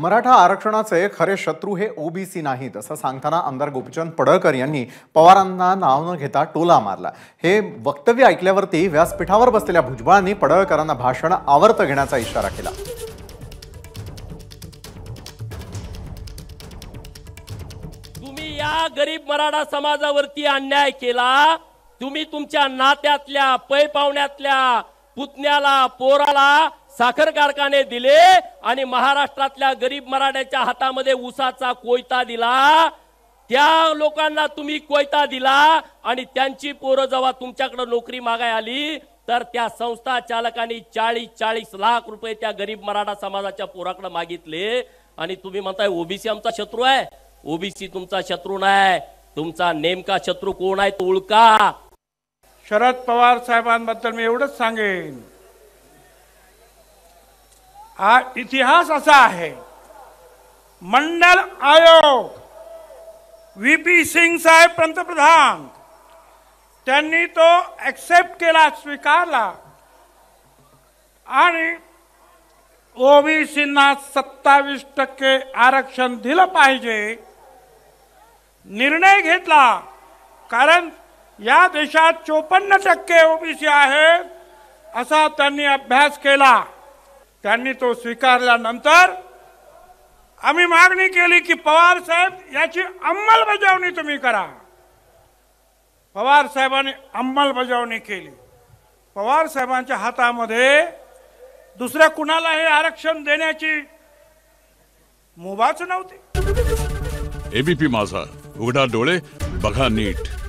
मराठा आरक्षणाचे खरे शत्रू हे ओबीसी नाहीत असं सांगताना आमदार गोपीचंद पडळकर यांनी पवारांना नाव न घेता टोला मारला हे वक्तव्य ऐकल्यावरती व्यासपीठावर बसलेल्या भुजबळांनी पडळकरांना भाषण आवर्त घेण्याचा इशारा केला तुम्ही या गरीब मराठा समाजावरती अन्याय केला तुम्ही तुमच्या नात्यातल्या पै पुतण्याला पोराला साखर कारखाने दिले आणि महाराष्ट्रातल्या गरीब मराठ्याच्या हातामध्ये उसाचा कोयता दिला त्या लोकांना तुम्ही कोयता दिला आणि त्यांची पोरं जेव्हा तुमच्याकडे नोकरी मागाय आली तर त्या संस्था चालकाने चाळीस चाळीस लाख रुपये त्या गरीब मराठा समाजाच्या पोराकडे मागितले आणि तुम्ही म्हणताय ओबीसी आमचा शत्रू आहे ओबीसी तुमचा शत्रू नाही तुमचा नेमका शत्रू कोण आहे तो ओळखा शरद पवार साहेबांबद्दल मी एवढंच सांगेन हा इतिहास असा आहे मंडल आयोग व्ही पी सिंग साहेब पंतप्रधान त्यांनी तो ऍक्सेप्ट केला स्वीकारला आणि ओबीसींना सत्तावीस टक्के आरक्षण दिलं पाहिजे निर्णय घेतला कारण या देशात चोपन्न टक्के ओबीसी आहे असा त्यांनी अभ्यास केला त्यांनी तो स्वीकारल्यानंतर आम्ही मागणी केली की पवार साहेब याची अंमलबजावणी तुम्ही करा पवार साहेबांनी अंमलबजावणी केली पवार साहेबांच्या हातामध्ये दुसऱ्या कुणाला हे आरक्षण देण्याची मुभाच नव्हती एबीपी माझा उघडा डोळे बघा नीट